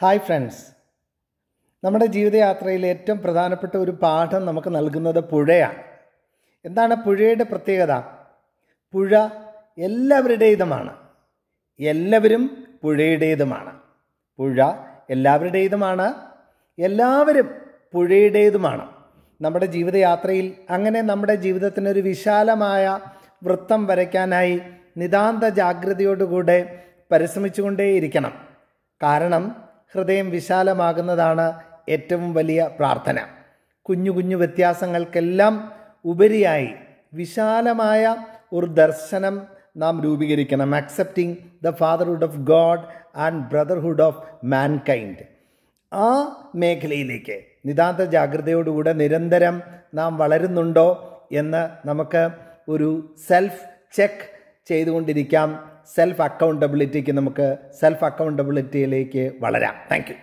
hi friends നമ്മുടെ ജീവിതയാത്രയിൽ ഏറ്റവും പ്രധാനപ്പെട്ട ഒരു പാഠം നമുക്ക് നൽകുന്നത് പുഴയാണ് എന്താണ് പുഴയുടെ പ്രത്യേകത പുഴ എല്ലാവരുടേതുമാണ് എല്ലാവരും പുഴയുടേതുമാണ് പുഴ എല്ലാവരുടേതുമാണ് എല്ലാവരും പുഴയുടേതുമാണ് നമ്മുടെ ജീവിതയാത്രയിൽ അങ്ങനെ നമ്മുടെ ജീവിതത്തിനൊരു വിശാലമായ വൃത്തം വരയ്ക്കാനായി നിതാന്ത ജാഗ്രതയോടുകൂടെ പരിശ്രമിച്ചുകൊണ്ടേയിരിക്കണം കാരണം ഹൃദയം വിശാലമാകുന്നതാണ് ഏറ്റവും വലിയ പ്രാർത്ഥന കുഞ്ഞു കുഞ്ഞു വ്യത്യാസങ്ങൾക്കെല്ലാം ഉപരിയായി വിശാലമായ ഒരു ദർശനം നാം രൂപീകരിക്കണം accepting the fatherhood of God and brotherhood of mankind ആ മേഖലയിലേക്ക് നിതാന്ത ജാഗ്രതയോടുകൂടെ നിരന്തരം നാം വളരുന്നുണ്ടോ എന്ന് നമുക്ക് ഒരു സെൽഫ് ചെക്ക് ചെയ്തുകൊണ്ടിരിക്കാം സെൽഫ് അക്കൗണ്ടബിലിറ്റിക്ക് നമുക്ക് സെൽഫ് അക്കൗണ്ടബിലിറ്റിയിലേക്ക് വളരാം താങ്ക്